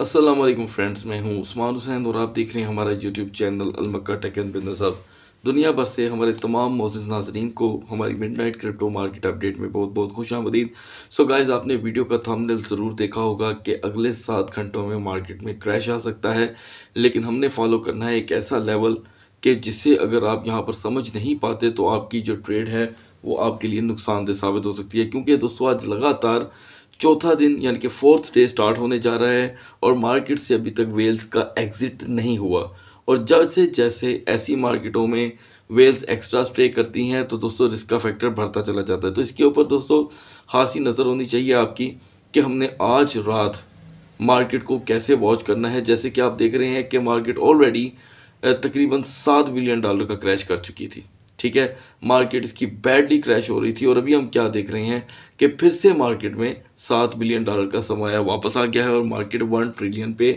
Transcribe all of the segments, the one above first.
अस्सलाम वालेकुम फ्रेंड्स मैं हूं उस्मान हुसैन और आप देख रहे हैं हमारा यूट्यूब चैनल अलमक्का टेक एंड बिजनेस अब दुनिया भर से हमारे तमाम मोजिज़ नाजरीन को हमारी midnight crypto market update में बहुत बहुत खुश आमदीद सो गाइज़ आपने वीडियो का थंबनेल ज़रूर देखा होगा कि अगले सात घंटों में मार्केट में क्रैश आ सकता है लेकिन हमने फॉलो करना है एक ऐसा लेवल कि जिसे अगर आप यहाँ पर समझ नहीं पाते तो आपकी जो ट्रेड है वो आपके लिए नुकसानदेह साबित हो सकती है क्योंकि दोस्तों आज लगातार चौथा दिन यानी कि फोर्थ डे स्टार्ट होने जा रहा है और मार्केट से अभी तक वेल्स का एग्ज़िट नहीं हुआ और जैसे जैसे ऐसी मार्केटों में वेल्स एक्स्ट्रा स्प्रे करती हैं तो दोस्तों रिस्क का फैक्टर बढ़ता चला जाता है तो इसके ऊपर दोस्तों खासी नज़र होनी चाहिए आपकी कि हमने आज रात मार्केट को कैसे वॉच करना है जैसे कि आप देख रहे हैं कि मार्केट ऑलरेडी तकरीबन सात बिलियन डॉलर का क्रैश कर चुकी थी ठीक है मार्केट इसकी बैडली क्रैश हो रही थी और अभी हम क्या देख रहे हैं कि फिर से मार्केट में सात बिलियन डॉलर का समाया वापस आ गया है और मार्केट वन ट्रिलियन पे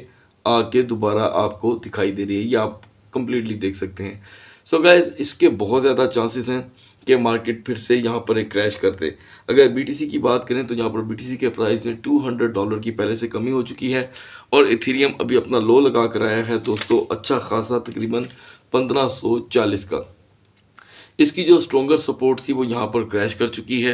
आके दोबारा आपको दिखाई दे रही है ये आप कंप्लीटली देख सकते हैं सो so गाइज इसके बहुत ज़्यादा चांसेस हैं कि मार्केट फिर से यहाँ पर एक क्रैश करते अगर बी की बात करें तो यहाँ पर बी के प्राइस में टू डॉलर की पहले से कमी हो चुकी है और इथीरियम अभी अपना लो लगा कर आया है दोस्तों अच्छा खासा तकरीबन पंद्रह का इसकी जो स्ट्रोंगर सपोर्ट थी वो यहाँ पर क्रैश कर चुकी है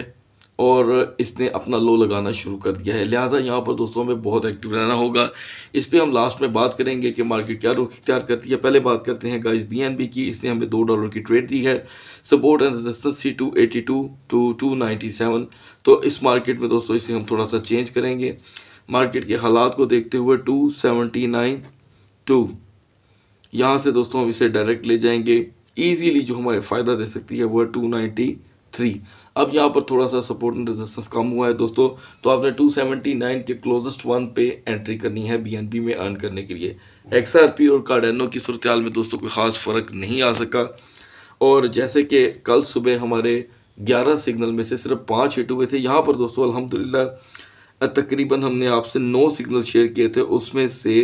और इसने अपना लो लगाना शुरू कर दिया है लिहाजा यहाँ पर दोस्तों हमें बहुत एक्टिव रहना होगा इस पर हम लास्ट में बात करेंगे कि मार्केट क्या रुख इख्तियार करती है पहले बात करते हैं गाइस बीएनबी की इसने हमें दो डॉलर की ट्रेड दी है support and resistance C two eighty two two two ninety seven तो इस मार्केट में दोस्तों इसे हम थोड़ा सा चेंज करेंगे मार्केट के हालात को देखते हुए टू सेवेंटी नाइन टू यहाँ से दोस्तों हम इसे डायरेक्ट ले जाएंगे ईजीली जो हमारे फ़ायदा दे सकती है वो है टू नाइन्टी थ्री अब यहाँ पर थोड़ा सा सपोर्ट एंड रेजिस्टेंस कम हुआ है दोस्तों तो आपने 279 के क्लोजेस्ट वन पे एंट्री करनी है बीएनपी में अर्न करने के लिए एक्सआरपी और कार्डेनो की सूरत में दोस्तों कोई ख़ास फ़र्क नहीं आ सका और जैसे कि कल सुबह हमारे 11 सिग्नल में से सिर्फ पाँच हिट हुए थे यहाँ पर दोस्तों अलहमदिल्ला तकरीबन हमने आपसे नौ सिग्नल शेयर किए थे उसमें से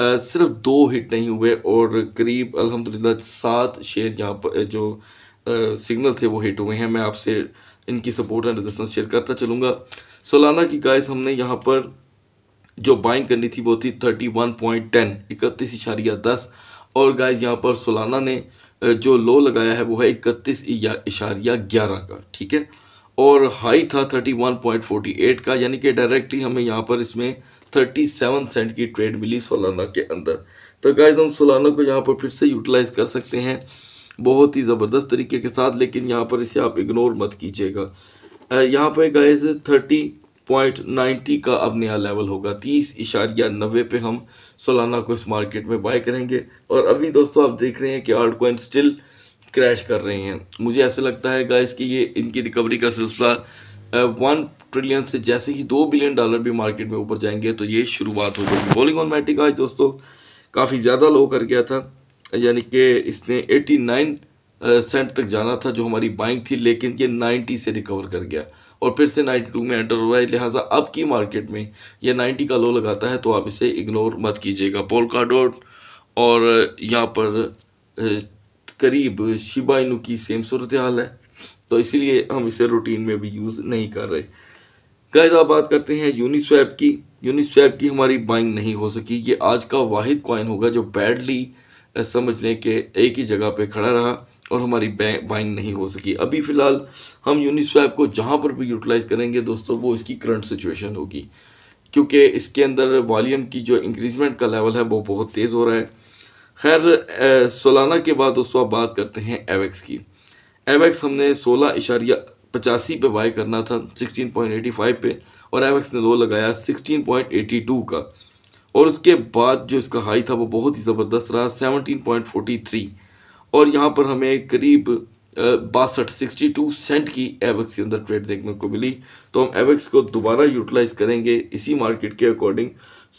सिर्फ दो हिट नहीं हुए और करीब अलहमदिल्ला सात शेयर यहाँ पर जो सिग्नल थे वो हिट हुए हैं मैं आपसे इनकी सपोर्ट एंड रेजिस्टेंस शेयर करता चलूँगा सोलाना की गाइस हमने यहाँ पर जो बाइंग करनी थी वो थी थर्टी वन पॉइंट टेन इकतीस इशारिया दस और गाइस यहाँ पर सोलाना ने जो लो लगाया है वो है इकतीस इशारिया ग्यारह का ठीक है और हाई था thirty one point forty eight का यानी कि डायरेक्टली हमें यहाँ पर इसमें 37 सेंट की ट्रेड मिली सोलाना के अंदर तो गाइज हम सोलाना को यहाँ पर फिर से यूटिलाइज कर सकते हैं बहुत ही ज़बरदस्त तरीके के साथ लेकिन यहाँ पर इसे आप इग्नोर मत कीजिएगा यहाँ पर गाइज थर्टी पॉइंट नाइन्टी का अब नया लेवल होगा तीस इशारिया नब्बे पे हम सोलाना को इस मार्केट में बाय करेंगे और अभी दोस्तों आप देख रहे हैं कि आर्ट कोइन स्टिल क्रैश कर रहे हैं मुझे ऐसा लगता है गाइज कि ये इनकी रिकवरी का सिलसिला वन uh, ट्रिलियन से जैसे ही दो बिलियन डॉलर भी मार्केट में ऊपर जाएंगे तो ये शुरुआत हो जाएगी बॉलिंग ऑन मैटिक आज दोस्तों काफ़ी ज़्यादा लो कर गया था यानी कि इसने 89 सेंट uh, तक जाना था जो हमारी बाइंग थी लेकिन ये 90 से रिकवर कर गया और फिर से 92 में एंटर हुआ है लिहाजा अब की मार्केट में ये 90 का लो लगाता है तो आप इसे इग्नोर मत कीजिएगा पोल कार्डोट और uh, यहाँ पर करीब शिबाइनू की सेम सूरत हाल है तो इसीलिए हम इसे रूटीन में भी यूज़ नहीं कर रहे गैज आप बात करते हैं यूनिस्वैप की यूनिस्वैप की हमारी बाइंग नहीं हो सकी ये आज का वाहिद कॉइन होगा जो बैडली समझ लें कि एक ही जगह पे खड़ा रहा और हमारी बाइंग नहीं हो सकी अभी फ़िलहाल हम यूनिस्वैप को जहाँ पर भी यूटिलाइज़ करेंगे दोस्तों वो इसकी करंट सिचुएशन होगी क्योंकि इसके अंदर वॉल्यूम की जो इंक्रीजमेंट का लेवल है वो बहुत तेज़ हो रहा है खैर सोलाना के बाद दोस्तों आप बात करते हैं एवेक्स की एवेक्स हमने सोलह इशारिया पचासी पे बाय करना था 16.85 पे और एवेक्स ने लो लगाया 16.82 का और उसके बाद जो इसका हाई था वो बहुत ही ज़बरदस्त रहा 17.43 और यहाँ पर हमें करीब बासठ सिक्सटी टू सेंट की एवेक्स के अंदर ट्रेड देखने को मिली तो हम एवेक्स को दोबारा यूटिलाइज करेंगे इसी मार्केट के अकॉर्डिंग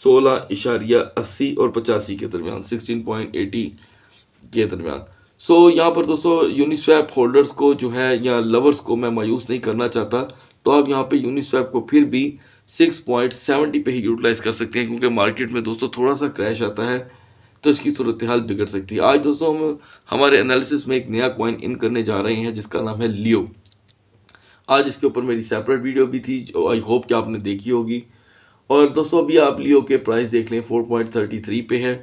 सोलह इशारिया अस्सी और पचासी के दरमियान सिक्सटीन पॉइंट एटी के दरमियान सो so, यहाँ पर दोस्तों यूनिस्वैप होल्डर्स को जो है या लवर्स को मैं मायूस नहीं करना चाहता तो आप यहाँ पे यूनिस्वैप को फिर भी 6.70 पे ही यूटिलाइज़ कर सकते हैं क्योंकि मार्केट में दोस्तों थोड़ा सा क्रैश आता है तो इसकी सूरत हाल बिगड़ सकती है आज दोस्तों हम हमारे एनालिसिस में एक नया कॉइन इन करने जा रहे हैं जिसका नाम है लियो आज इसके ऊपर मेरी सेपरेट वीडियो भी थी जो आई होप कि आपने देखी होगी और दोस्तों अभी आप लियो के प्राइस देख लें फोर पे है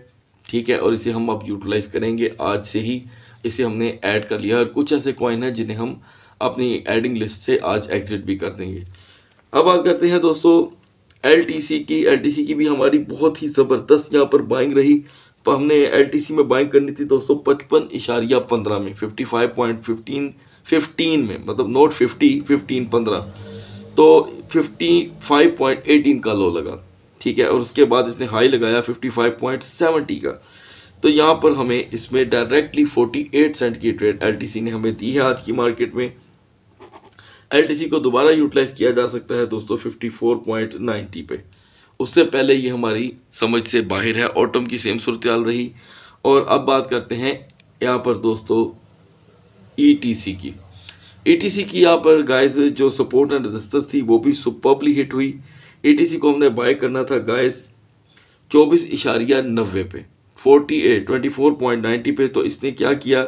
ठीक है और इसे हम अब यूटिलाइज़ करेंगे आज से ही इसे हमने ऐड कर लिया और कुछ ऐसे कॉइन हैं जिन्हें हम अपनी एडिंग लिस्ट से आज एग्जिट भी कर देंगे अब बात करते हैं दोस्तों एल की एल की भी हमारी बहुत ही ज़बरदस्त यहाँ पर बाइंग रही तो हमने एल में बाइंग करनी थी दोस्तों पचपन इशारिया पंद्रह में fifty five point fifteen fifteen में मतलब नोट फिफ्टी फिफ्टीन पंद्रह तो फिफ्टी फाइव पॉइंट एटीन का लो लगा ठीक है और उसके बाद इसने हाई लगाया फिफ्टी फाइव पॉइंट सेवेंटी का तो यहाँ पर हमें इसमें डायरेक्टली 48 सेंट की ट्रेड एलटीसी ने हमें दी है आज की मार्केट में एलटीसी को दोबारा यूटिलाइज किया जा सकता है दोस्तों 54.90 पे उससे पहले ये हमारी समझ से बाहर है ऑटम की सेम सूरत रही और अब बात करते हैं यहाँ पर दोस्तों ई e की ईटीसी e की यहाँ पर गाइस जो सपोर्ट एंड रजिस्टर्स थी वो भी सुपरली हिट हुई ईटीसी e को हमने बाय करना था गाइस चौबीस इशारिया नब्बे पे forty twenty four point ninety पे तो इसने क्या किया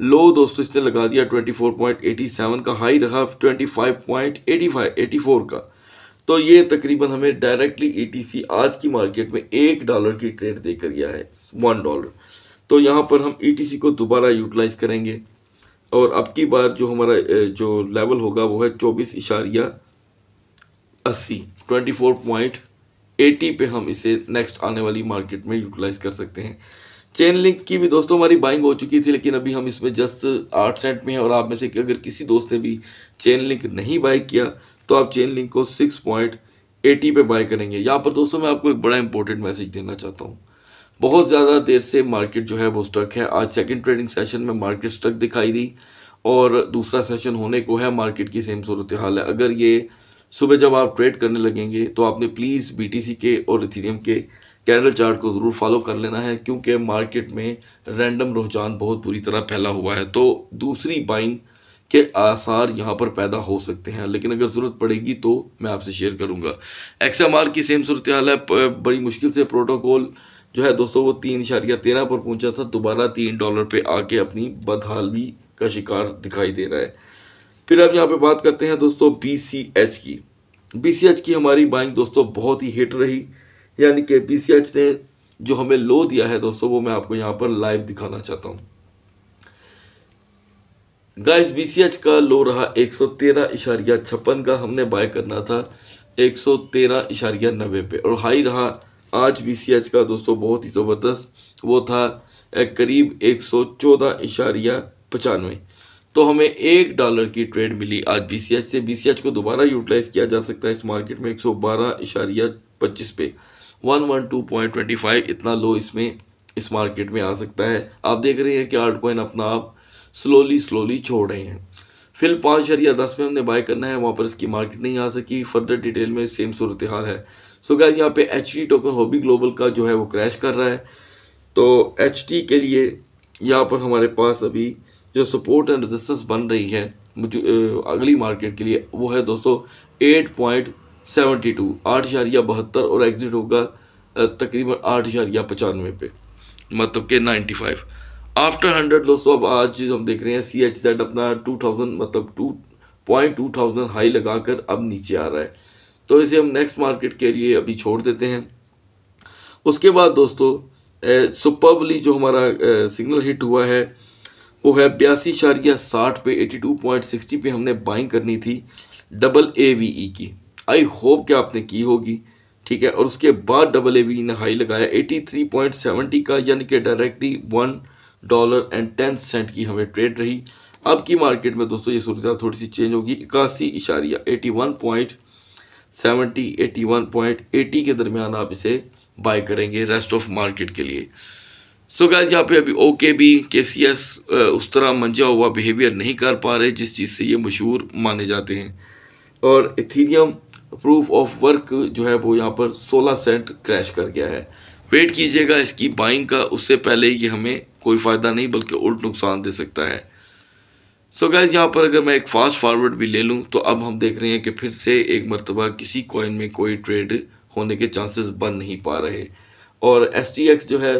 लो दोस्तों इसने लगा दिया twenty four point eighty seven का हाई रहा twenty five point eighty five eighty four का तो ये तकरीबन हमें डायरेक्टली ईटीसी e आज की मार्केट में एक डॉलर की ट्रेड देकर गया है वन डॉलर तो यहाँ पर हम ईटीसी e को दोबारा यूटिलाइज करेंगे और अब की बार जो हमारा जो लेवल होगा वो है चौबीस इशारिया अस्सी ट्वेंटी फोर पॉइंट एटी पे हम इसे नेक्स्ट आने वाली मार्केट में यूटिलाइज कर सकते हैं चेन लिंक की भी दोस्तों हमारी बाइंग हो चुकी थी लेकिन अभी हम इसमें जस्ट आठ सेंट में हैं और आप में से कि अगर किसी दोस्त ने भी चेन लिंक नहीं बाई किया तो आप चेन लिंक को सिक्स पॉइंट एटी पे बाय करेंगे यहाँ पर दोस्तों मैं आपको एक बड़ा इंपॉर्टेंट मैसेज देना चाहता हूँ बहुत ज़्यादा देर से मार्केट जो है वो स्टक है आज सेकेंड ट्रेडिंग सेशन में मार्केट स्टक दिखाई दी और दूसरा सेशन होने को है मार्केट की सेम सूरत हाल है अगर ये सुबह जब आप ट्रेड करने लगेंगे तो आपने प्लीज़ बी के और इथीरियम के कैंडल चार्ट को ज़रूर फॉलो कर लेना है क्योंकि मार्केट में रैंडम रुझान बहुत बुरी तरह फैला हुआ है तो दूसरी बाइंग के आसार यहाँ पर पैदा हो सकते हैं लेकिन अगर ज़रूरत पड़ेगी तो मैं आपसे शेयर करूँगा एक्स की सेम सूरत हाल है बड़ी मुश्किल से प्रोटोकॉल जो है दोस्तों वो तीन इशारिया तेरह पर पहुँचा था दोबारा तीन डॉलर पे आके अपनी बदहाली का शिकार दिखाई दे रहा है फिर अब यहाँ पे बात करते हैं दोस्तों बी सी एच की बी सी एच की हमारी बाइंग दोस्तों बहुत ही हिट रही यानी कि बी सी एच ने जो हमें लो दिया है दोस्तों वो मैं आपको यहाँ पर लाइव दिखाना चाहता हूँ गाइस बी सी एच का लो रहा एक सौ तेरह इशारिया छप्पन का हमने बाय करना था एक सौ तेरह इशारिया नब्बे पे और हाई रहा आज बी सी एच का दोस्तों बहुत ही ज़बरदस्त वो था करीब एक सौ चौदह इशारिया पचानवे तो हमें एक डॉलर की ट्रेड मिली आज बी से बी को दोबारा यूटिलाइज किया जा सकता है इस मार्केट में एक सौ बारह इशारिया पच्चीस पे one one two point twenty five इतना लो इसमें इस मार्केट में आ सकता है आप देख रहे हैं कि आर्ट कोइन अपना आप स्लोली स्लोली छोड़ रहे हैं फिल पाँच शरिया दस में हमने बाय करना है वहाँ पर इसकी मार्केट नहीं आ सकी फर्दर डिटेल में सेम सूरत हाल है सो क्या गैस यहाँ पे H T token Huobi global का जो है वो क्रैश कर रहा है तो एच टी के लिए यहाँ पर हमारे पास अभी जो सपोर्ट एंड रेजिस्टेंस बन रही है मुझे अगली मार्केट के लिए वो है दोस्तों एट पॉइंट सेवेंटी टू आठ इशारिया बहत्तर और एग्जिट होगा तकरीबन आठ इशारिया पचानवे पे मतलब के नाइन्टी फाइव आफ्टर हंड्रेड दोस्तों अब आज हम देख रहे हैं सी एच जेड अपना टू थाउजेंड मतलब two point two thousand high लगाकर अब नीचे आ रहा है तो इसे हम नेक्स्ट मार्केट के लिए अभी छोड़ देते हैं उसके बाद दोस्तों सुपरबली जो हमारा सिग्नल हिट हुआ है वो है बयासी इशारिया साठ पे एटी टू पॉइंट सिक्सटी पे हमने बाइंग करनी थी डबल ए वी ई की आई होप कि आपने की होगी ठीक है और उसके बाद डबल ए वी ने हाई लगाया एटी थ्री पॉइंट सेवेंटी का यानी कि directly one dollar and ten cent की हमें ट्रेड रही अब की मार्केट में दोस्तों ये सूरत थोड़ी सी चेंज होगी इक्यासी इशारिया eighty one point seventy eighty one point eighty के दरमियान आप इसे बाय करेंगे रेस्ट ऑफ मार्केट के लिए सो so गैस यहाँ पे अभी ओके भी के सी एस उस तरह मंजा हुआ बिहेवियर नहीं कर पा रहे जिस चीज़ से ये मशहूर माने जाते हैं और इथीरियम प्रूफ ऑफ वर्क जो है वो यहाँ पर 16 सेंट क्रैश कर गया है वेट कीजिएगा इसकी बाइंग का उससे पहले ये हमें कोई फ़ायदा नहीं बल्कि उल्ट नुकसान दे सकता है सो so गैस यहाँ पर अगर मैं एक फ़ास्ट फारवर्ड भी ले लूँ तो अब हम देख रहे हैं कि फिर से एक मरतबा किसी कोइन में कोई ट्रेड होने के चांसेस बन नहीं पा रहे और एस जो है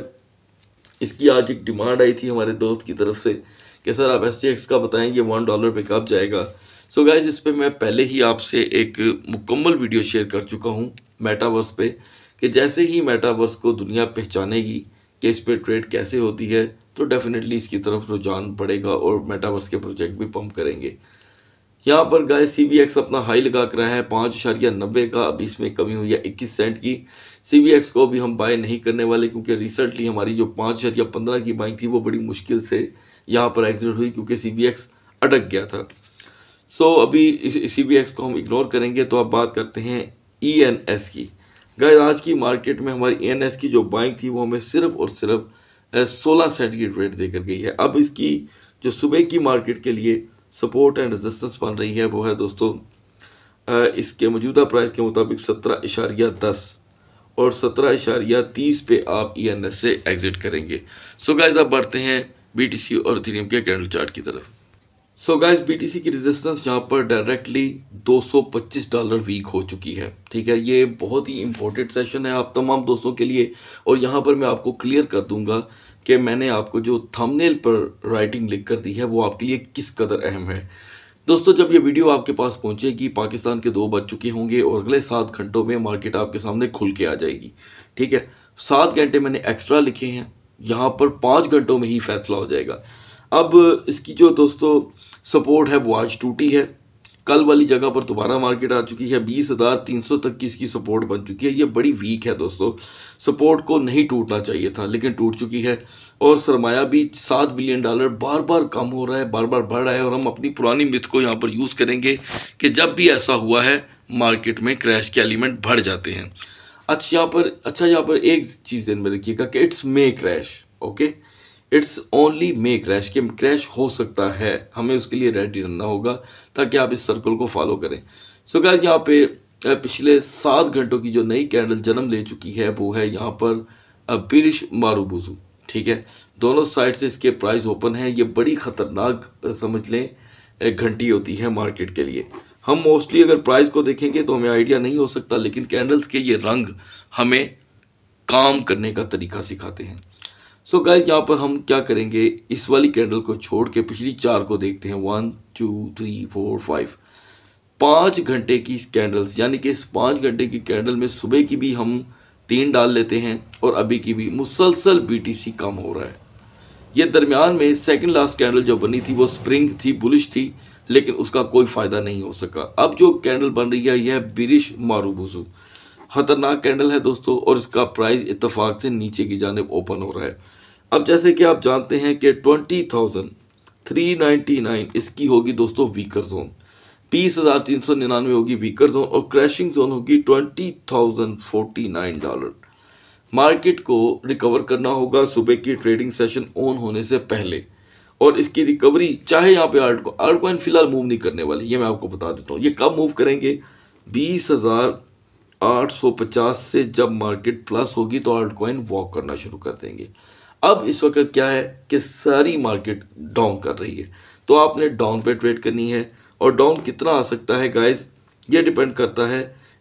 इसकी आज एक डिमांड आई थी हमारे दोस्त की तरफ से कि सर आप एस का बताएं ये वन डॉलर पे कब जाएगा सो so गाइज इस पर मैं पहले ही आपसे एक मुकम्मल वीडियो शेयर कर चुका हूँ मेटावर्स पे कि जैसे ही मेटावर्स को दुनिया पहचानेगी कि इस पर ट्रेड कैसे होती है तो डेफिनेटली इसकी तरफ रुझान बढ़ेगा और मेटावर्स के प्रोजेक्ट भी पम्प करेंगे यहाँ पर गाय सी बी एक्स अपना हाई लगा कर रहा है पाँच इशारिया नब्बे का अभी इसमें कमी हुई है इक्कीस सेंट की सी को भी हम बाय नहीं करने वाले क्योंकि रिसेंटली हमारी जो पाँच हज़ार या पंद्रह की बाइंग थी वो बड़ी मुश्किल से यहाँ पर एग्जिट हुई क्योंकि सी अटक गया था सो so, अभी सी को हम इग्नोर करेंगे तो अब बात करते हैं ई e की गए आज की मार्केट में हमारी ई e की जो बाइंग थी वो हमें सिर्फ और सिर्फ सोलह सेंट की रेट देकर गई है अब इसकी जो सुबह की मार्केट के लिए सपोर्ट एंड रेजिस्टेंस बन रही है वो है दोस्तों इसके मौजूदा प्राइस के मुताबिक सत्रह इशारिया दस और सत्रह इशारिया तीस पे आप ई एन एस से एग्जिट करेंगे सो गाइज आप बढ़ते हैं बी टी सी और थीरियम के कैंडल चार्ट की तरफ सो बी टी सी की रेजिस्टेंस यहाँ पर डायरेक्टली दो सौ पच्चीस डॉलर वीक हो चुकी है ठीक है ये बहुत ही इम्पोर्टेंट सेशन है आप तमाम दोस्तों के लिए और यहाँ पर मैं आपको क्लियर कर दूंगा कि मैंने आपको जो थमनेल पर राइटिंग लिख कर दी है वो आपके लिए किस कदर अहम है दोस्तों जब ये वीडियो आपके पास पहुंचेगी पाकिस्तान के दो बज चुके होंगे और अगले सात घंटों में मार्केट आपके सामने खुल के आ जाएगी ठीक है सात घंटे मैंने एक्स्ट्रा लिखे हैं यहाँ पर पाँच घंटों में ही फैसला हो जाएगा अब इसकी जो दोस्तों सपोर्ट है वो आज टूटी है कल वाली जगह पर दोबारा मार्केट आ चुकी है बीस हज़ार तीन सौ तक की इसकी सपोर्ट बन चुकी है ये बड़ी वीक है दोस्तों सपोर्ट को नहीं टूटना चाहिए था लेकिन टूट चुकी है और सरमाया भी सात बिलियन डॉलर बार बार कम हो रहा है बार बार बढ़ रहा है और हम अपनी पुरानी मिथ को यहाँ पर यूज़ करेंगे कि जब भी ऐसा हुआ है मार्केट में क्रैश के एलिमेंट बढ़ जाते हैं अच्छा यहाँ पर अच्छा यहाँ पर एक चीज़ ध्यान में रखिएगा कि it's may crash okay okay? It's only may crash कि क्रैश हो सकता है हमें उसके लिए रेडी रहना होगा ताकि आप इस सर्कल को फॉलो करें सो so गाइस यहाँ पे पिछले सात घंटों की जो नई कैंडल जन्म ले चुकी है वो है यहाँ पर बिरिश मारूबुजू ठीक है दोनों साइड से इसके प्राइस ओपन है ये बड़ी ख़तरनाक समझ लें एक घंटी होती है मार्केट के लिए हम मोस्टली अगर प्राइस को देखेंगे तो हमें आइडिया नहीं हो सकता लेकिन कैंडल्स के ये रंग हमें काम करने का तरीका सिखाते हैं सो so गाइज यहाँ पर हम क्या करेंगे इस वाली कैंडल को छोड़ के पिछली चार को देखते हैं one two three four five पाँच घंटे की कैंडल्स यानी कि इस पाँच घंटे की कैंडल में सुबह की भी हम तीन डाल लेते हैं और अभी की भी मुसलसल बीटीसी कम हो रहा है ये दरमियान में सेकंड लास्ट कैंडल जो बनी थी वो स्प्रिंग थी बुलिश थी लेकिन उसका कोई फ़ायदा नहीं हो सका अब जो कैंडल बन रही है यह बिरिश मारूबूसू ख़तरनाक कैंडल है दोस्तों और इसका प्राइस इतफाक से नीचे की जानब ओपन हो रहा है अब जैसे कि आप जानते हैं कि twenty thousand three ninety nine इसकी होगी दोस्तों वीकर जोन बीस हज़ार तीन सौ निन्यानवे होगी वीकर जोन और क्रैशिंग जोन होगी twenty thousand forty nine dollar market को रिकवर करना होगा सुबह की ट्रेडिंग सेशन ऑन होने से पहले और इसकी रिकवरी चाहे यहाँ पे आर्ट को आर्ट कोइन फिलहाल मूव नहीं करने वाली ये मैं आपको बता देता हूँ ये कब मूव करेंगे बीस हज़ार आठ सौ पचास से जब मार्केट प्लस होगी तो आर्ट कोइन वॉक करना शुरू कर देंगे अब इस वक्त क्या है कि सारी मार्केट डाउन कर रही है तो आपने डाउन पे ट्रेड करनी है और डाउन कितना आ सकता है गाइस ये डिपेंड करता है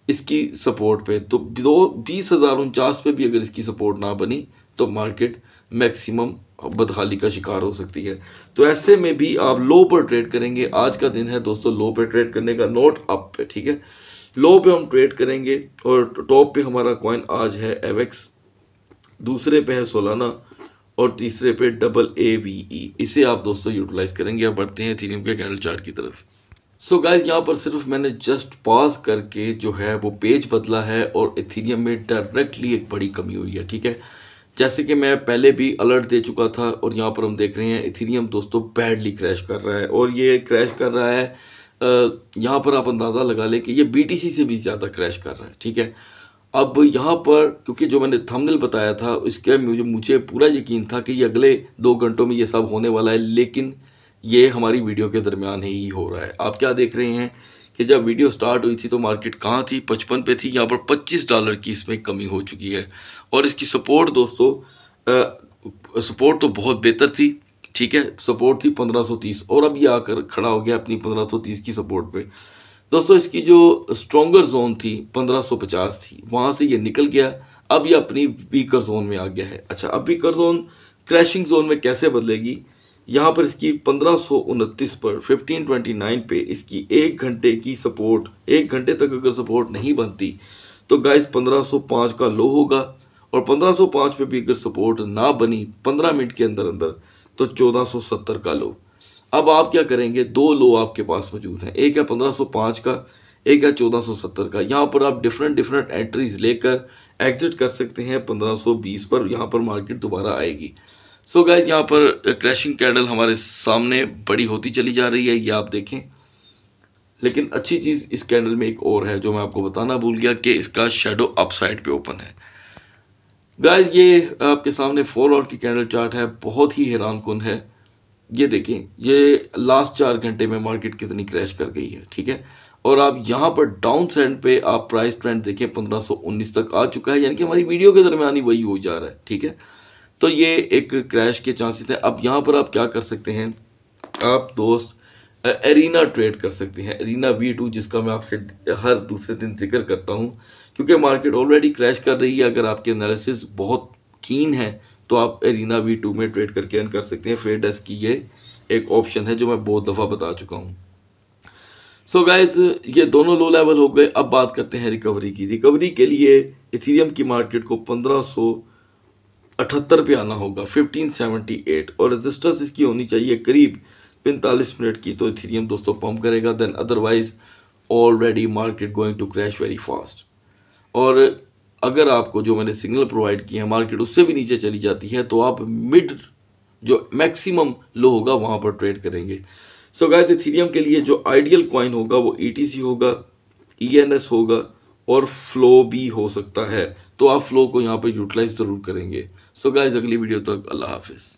इसकी सपोर्ट पे तो दो बीस हज़ार उनचास पे भी अगर इसकी सपोर्ट ना बनी तो मार्केट मैक्सिमम बदहाली का शिकार हो सकती है तो ऐसे में भी आप लो पर ट्रेड करेंगे आज का दिन है दोस्तों लो पर ट्रेड करने का नोट अप पे ठीक है लो पे हम ट्रेड करेंगे और टॉप पे हमारा कॉइन आज है एवेक्स दूसरे पे है सोलाना और तीसरे पे डबल ए वी ई इसे आप दोस्तों यूटिलाइज करेंगे आप बढ़ते हैं थीरियम के कैंडल चार्ट की तरफ सो so गाइज यहाँ पर सिर्फ मैंने जस्ट पॉज करके जो है वो पेज बदला है और इथीरियम में डायरेक्टली एक बड़ी कमी हुई है ठीक है जैसे कि मैं पहले भी अलर्ट दे चुका था और यहाँ पर हम देख रहे हैं इथीरियम दोस्तों बैडली क्रैश कर रहा है और ये क्रैश कर रहा है यहाँ पर आप अंदाज़ा लगा लें कि ये बी से भी ज़्यादा क्रैश कर रहा है ठीक है अब यहाँ पर क्योंकि जो मैंने थंबनेल बताया था इसके मुझे मुझे पूरा यकीन था कि ये अगले दो घंटों में ये सब होने वाला है लेकिन ये हमारी वीडियो के दरमियान ही हो रहा है आप क्या देख रहे हैं कि जब वीडियो स्टार्ट हुई थी तो मार्केट कहाँ थी पचपन पे थी यहाँ पर पच्चीस डॉलर की इसमें कमी हो चुकी है और इसकी सपोर्ट दोस्तों आ, सपोर्ट तो बहुत बेहतर थी ठीक है सपोर्ट थी पंद्रह और अब ये आकर खड़ा हो गया अपनी पंद्रह की सपोर्ट पर दोस्तों इसकी जो स्ट्रोंगर जोन थी 1550 थी वहाँ से ये निकल गया अब ये अपनी वीकर जोन में आ गया है अच्छा अब वीकर जोन क्रैशिंग जोन में कैसे बदलेगी यहाँ पर इसकी पंद्रह पर 1529 पे इसकी एक घंटे की सपोर्ट एक घंटे तक अगर सपोर्ट नहीं बनती तो गाइस 1505 का लो होगा और 1505 पे भी अगर सपोर्ट ना बनी 15 मिनट के अंदर अंदर तो 1470 का लो अब आप क्या करेंगे दो लो आपके पास मौजूद हैं एक है 1505 का एक है 1470 का यहाँ पर आप डिफरेंट डिफरेंट एंट्रीज लेकर एग्जिट कर सकते हैं 1520 पर यहाँ पर मार्केट दोबारा आएगी सो गाइज यहाँ पर क्रैशिंग कैंडल हमारे सामने बड़ी होती चली जा रही है ये आप देखें लेकिन अच्छी चीज़ इस कैंडल में एक और है जो मैं आपको बताना भूल गया कि इसका शेडो अपसाइड पे ओपन है गाइज ये आपके सामने फोर आवर की कैंडल चार्ट है बहुत ही हैरान कन है ये देखें ये लास्ट चार घंटे में मार्केट कितनी क्रैश कर गई है ठीक है और आप यहाँ पर डाउन ट्रेंड पे आप प्राइस ट्रेंड देखें 1519 तक आ चुका है यानी कि हमारी वीडियो के दरमियान ही वही हो जा रहा है ठीक है तो ये एक क्रैश के चांसेस हैं अब यहाँ पर आप क्या कर सकते हैं आप दोस्त एरीना ट्रेड कर सकते हैं एरीना वी टू जिसका मैं आपसे हर दूसरे दिन जिक्र करता हूँ क्योंकि मार्केट ऑलरेडी क्रैश कर रही है अगर आपके एनालिसिस बहुत कीन है तो आप एरिना वी टू में ट्रेड करके अर्न कर सकते हैं फ्रेड डेस्क की ये एक ऑप्शन है जो मैं बहुत दफ़ा बता चुका हूँ सो so गाइस ये दोनों लो लेवल हो गए अब बात करते हैं रिकवरी की रिकवरी के लिए इथीरियम की मार्केट को पंद्रह सौ अठहत्तर पे आना होगा फिफ्टीन सेवेंटी एट और रेजिस्टेंस इसकी होनी चाहिए करीब पैंतालीस मिनट की तो इथीरियम दोस्तों पम्प करेगा then otherwise already market going to crash very fast और अगर आपको जो मैंने सिग्नल प्रोवाइड किए हैं मार्केट उससे भी नीचे चली जाती है तो आप मिड जो मैक्सिमम लो होगा वहाँ पर ट्रेड करेंगे सो गाय इथीरियम के लिए जो आइडियल कॉइन होगा वो ई e होगा ई e होगा और फ्लो भी हो सकता है तो आप फ्लो को यहाँ पर यूटिलाइज ज़रूर करेंगे सो so गाइज अगली वीडियो तक अल्लाह हाफिज़